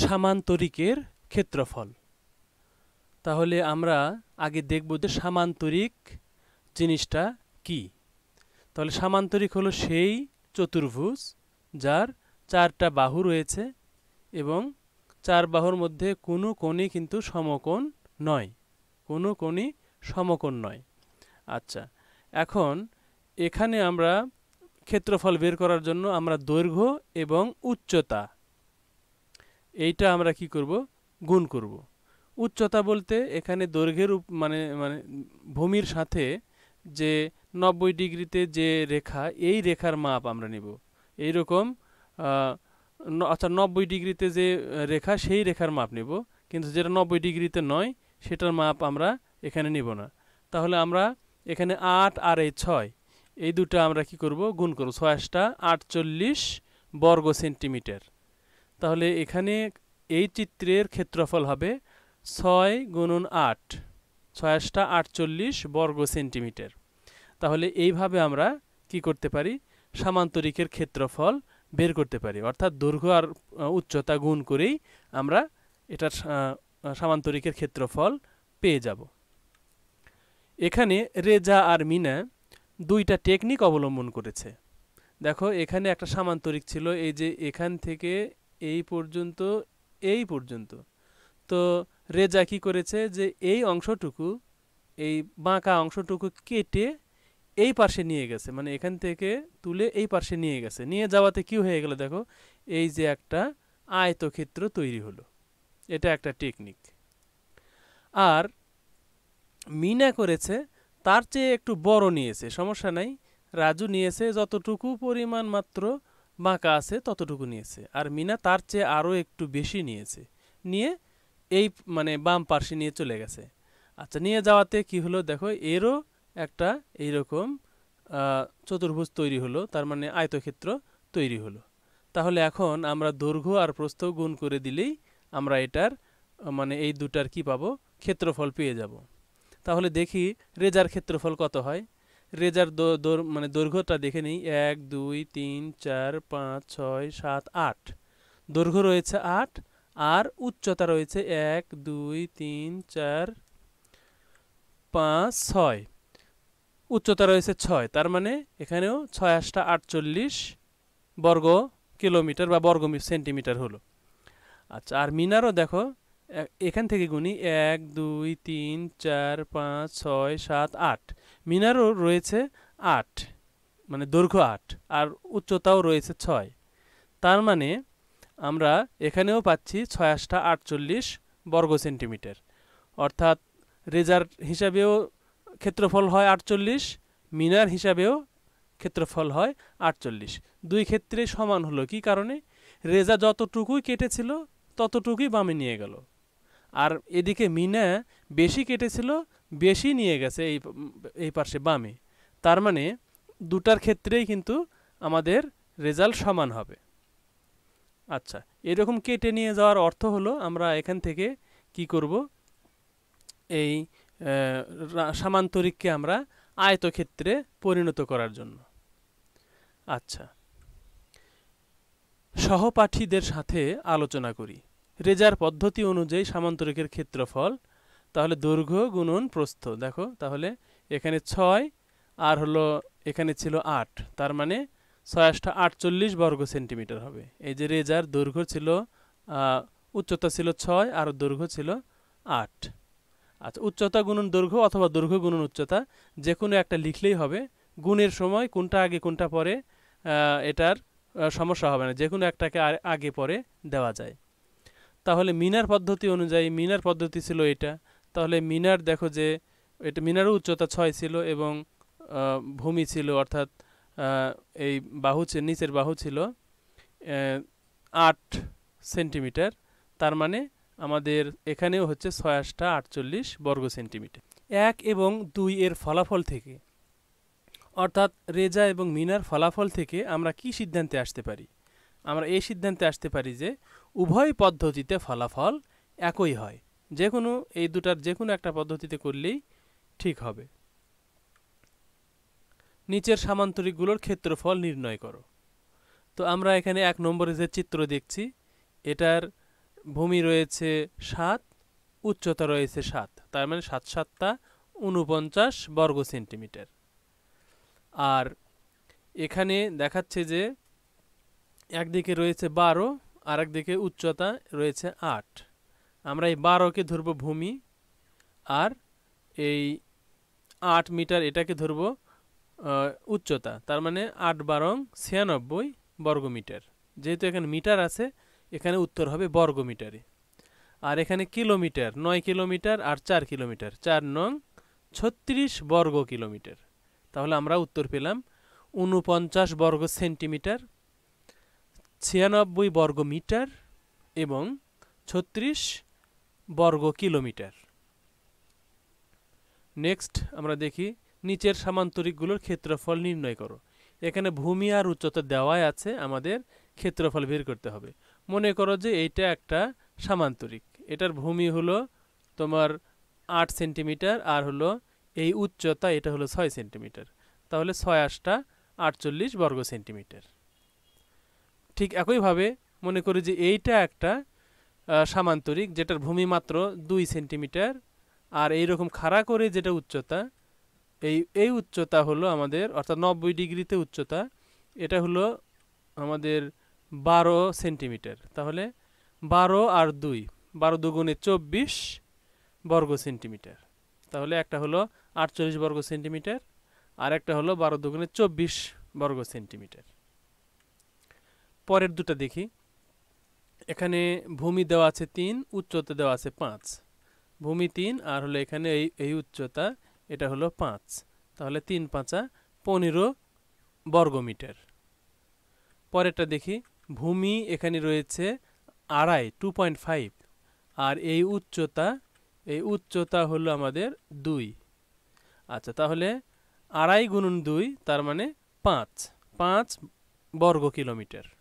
সামান্তরিকের ক্ষেত্রফল তাহলে আমরা আগে দেখব যে সামান্তরিক জিনিসটা কি তাহলে সামান্তরিক হলো সেই চতুর্ভুজ যার চারটা বাহু রয়েছে এবং চার বাহুর মধ্যে কোনো কোণই কিন্তু সমকোণ নয় কোনো কোণই সমকোণ নয় আচ্ছা এখন এখানে আমরা ক্ষেত্রফল বের করার জন্য আমরা দৈর্ঘ্য এবং উচ্চতা এইটা আমরা কি করব গুণ করব উচ্চতা বলতে এখানে দৈর্ঘ্যের মানে মানে ভূমির সাথে যে নব্বই ডিগ্রিতে যে রেখা এই রেখার মাপ আমরা নেব এইরকম আচ্ছা নব্বই ডিগ্রিতে যে রেখা সেই রেখার মাপ নেব কিন্তু যেটা নব্বই ডিগ্রিতে নয় সেটার মাপ আমরা এখানে নিব না তাহলে আমরা এখানে আট আর এই ছয় এই দুটো আমরা কি করব গুণ করব ছয়াশটা আটচল্লিশ বর্গ সেন্টিমিটার তাহলে এখানে এই চিত্রের ক্ষেত্রফল হবে ছয় গুণন আট ছয়াশটা আটচল্লিশ বর্গ সেন্টিমিটার তাহলে এইভাবে আমরা কি করতে পারি সামান্তরিকের ক্ষেত্রফল বের করতে পারি অর্থাৎ দৈর্ঘ্য আর উচ্চতা গুণ করেই আমরা এটার সামান্তরিকের ক্ষেত্রফল পেয়ে যাব এখানে রেজা আর মিনা দুইটা টেকনিক অবলম্বন করেছে দেখো এখানে একটা সামান্তরিক ছিল এই যে এখান থেকে এই পর্যন্ত এই পর্যন্ত তো রেজা কি করেছে যে এই অংশটুকু এই বাঁকা অংশটুকু কেটে এই পাশে নিয়ে গেছে মানে এখান থেকে তুলে এই পাশে নিয়ে গেছে নিয়ে যাওয়াতে কি হয়ে গেল দেখো এই যে একটা আয়তক্ষেত্র তৈরি হলো এটা একটা টেকনিক আর মিনা করেছে তার চেয়ে একটু বড় নিয়েছে সমস্যা নাই রাজু নিয়েছে যতটুকু পরিমাণ মাত্র বাঁকা আছে ততটুকু নিয়েছে আর মিনা তার চেয়ে আরও একটু বেশি নিয়েছে নিয়ে এই মানে বাম পার্শ্বে নিয়ে চলে গেছে আচ্ছা নিয়ে যাওয়াতে কি হলো দেখো এরও একটা এইরকম চতুর্ভুজ তৈরি হলো তার মানে আয়তক্ষেত্র তৈরি হলো তাহলে এখন আমরা দৈর্ঘ্য আর প্রস্থ গুণ করে দিলেই আমরা এটার মানে এই দুটার কি পাবো ক্ষেত্রফল পেয়ে যাব তাহলে দেখি রেজার ক্ষেত্রফল কত হয় রেজার মানে দৈর্ঘ্যটা দেখে নিই এক দুই তিন চার পাঁচ ছয় সাত আট দৈর্ঘ্য রয়েছে আট আর উচ্চতা রয়েছে এক দুই তিন চার পাঁচ ছয় উচ্চতা রয়েছে ছয় তার মানে এখানেও ছয় আটটা আটচল্লিশ বর্গ কিলোমিটার বা বর্গ সেন্টিমিটার হলো আচ্ছা আর মিনারও দেখো এখান থেকে গুনি এক দুই তিন চার পাঁচ ছয় সাত আট মিনারও রয়েছে আট মানে দৈর্ঘ্য আট আর উচ্চতাও রয়েছে ছয় তার মানে আমরা এখানেও পাচ্ছি ছয় আটটা আটচল্লিশ বর্গ সেন্টিমিটার অর্থাৎ রেজার হিসাবেও ক্ষেত্রফল হয় আটচল্লিশ মিনার হিসাবেও ক্ষেত্রফল হয় আটচল্লিশ দুই ক্ষেত্রে সমান হলো কি কারণে রেজা যতটুকুই কেটেছিল ততটুকুই বামে নিয়ে গেল আর এদিকে মিনা বেশি কেটেছিল বেশি নিয়ে গেছে এই এই পার্শ্বে বামে তার মানে দুটার ক্ষেত্রেই কিন্তু আমাদের রেজাল্ট সমান হবে আচ্ছা এরকম কেটে নিয়ে যাওয়ার অর্থ হলো আমরা এখান থেকে কি করব এই সামান্তরিককে আমরা আয়তক্ষেত্রে পরিণত করার জন্য আচ্ছা সহপাঠীদের সাথে আলোচনা করি রেজার পদ্ধতি অনুযায়ী সামান্তরিকের ক্ষেত্রফল তাহলে দৈর্ঘ্য গুণন প্রস্থ দেখো তাহলে এখানে ছয় আর হলো এখানে ছিল আট তার মানে ছয় আষ্টা আটচল্লিশ বর্গ সেন্টিমিটার হবে এই যে রেজার দৈর্ঘ্য ছিল উচ্চতা ছিল ছয় আর দৈর্ঘ্য ছিল আট আচ্ছা উচ্চতা গুণন দৈর্ঘ্য অথবা দৈর্ঘ্য গুণন উচ্চতা যে কোনো একটা লিখলেই হবে গুণের সময় কোনটা আগে কোনটা পরে এটার সমস্যা হবে না যে কোনো একটাকে আগে পরে দেওয়া যায় তাহলে মিনার পদ্ধতি অনুযায়ী মিনার পদ্ধতি ছিল এটা তাহলে মিনার দেখো যে এটা মিনারও উচ্চতা ছয় ছিল এবং ভূমি ছিল অর্থাৎ এই বাহু নিচের বাহু ছিল আট সেন্টিমিটার তার মানে আমাদের এখানেও হচ্ছে ছয় আটটা আটচল্লিশ বর্গ সেন্টিমিটার এক এবং দুই এর ফলাফল থেকে অর্থাৎ রেজা এবং মিনার ফলাফল থেকে আমরা কি সিদ্ধান্তে আসতে পারি আমরা এই সিদ্ধান্তে আসতে পারি যে উভয় পদ্ধতিতে ফলাফল একই হয় যে কোনো এই দুটার যে কোনো একটা পদ্ধতিতে করলেই ঠিক হবে নিচের সামান্তরিকগুলোর ক্ষেত্রফল নির্ণয় করো তো আমরা এখানে এক নম্বরে যে চিত্র দেখছি এটার ভূমি রয়েছে সাত উচ্চতা রয়েছে সাত তার মানে সাত সাতটা উনপঞ্চাশ বর্গ সেন্টিমিটার আর এখানে দেখাচ্ছে যে একদিকে রয়েছে বারো আর একদিকে উচ্চতা রয়েছে আট আমরা এই বারোকে ধরব ভূমি আর এই আট মিটার এটাকে ধরব উচ্চতা তার মানে আট বারং ছিয়ানব্বই বর্গমিটার যেহেতু এখানে মিটার আছে এখানে উত্তর হবে বর্গমিটারে আর এখানে কিলোমিটার নয় কিলোমিটার আর চার কিলোমিটার চার নং ছত্রিশ বর্গ কিলোমিটার তাহলে আমরা উত্তর পেলাম উনপঞ্চাশ বর্গ সেন্টিমিটার ছিয়ানব্বই বর্গ মিটার এবং ছত্রিশ বর্গ কিলোমিটার নেক্সট আমরা দেখি নিচের সামান্তরিকগুলোর ক্ষেত্রফল নির্ণয় করো এখানে ভূমি আর উচ্চতা দেওয়ায় আছে আমাদের ক্ষেত্রফল বের করতে হবে মনে করো যে এইটা একটা সামান্তরিক এটার ভূমি হলো তোমার আট সেন্টিমিটার আর হলো এই উচ্চতা এটা হলো ছয় সেন্টিমিটার তাহলে ছয় আশটা আটচল্লিশ বর্গ সেন্টিমিটার ঠিক একইভাবে মনে করি যে এইটা একটা সামান্তরিক যেটার ভূমি মাত্র দুই সেন্টিমিটার আর এই রকম খাড়া করে যেটা উচ্চতা এই এই উচ্চতা হলো আমাদের অর্থাৎ নব্বই ডিগ্রিতে উচ্চতা এটা হলো আমাদের বারো সেন্টিমিটার তাহলে বারো আর দুই বারো দুগুণে চব্বিশ বর্গ সেন্টিমিটার তাহলে একটা হলো আটচল্লিশ বর্গ সেন্টিমিটার আর একটা হলো বারো দুগুণে চব্বিশ বর্গ সেন্টিমিটার পরের দুটা দেখি এখানে ভূমি দেওয়া আছে তিন উচ্চতা দেওয়া আছে পাঁচ ভূমি তিন আর হলো এখানে এই এই উচ্চতা এটা হলো পাঁচ তাহলে তিন পাঁচা পনেরো বর্গমিটার পরেরটা দেখি ভূমি এখানে রয়েছে আড়াই টু পয়েন্ট ফাইভ আর এই উচ্চতা এই উচ্চতা হলো আমাদের দুই আচ্ছা তাহলে আড়াই গুণুন দুই তার মানে পাঁচ পাঁচ বর্গ কিলোমিটার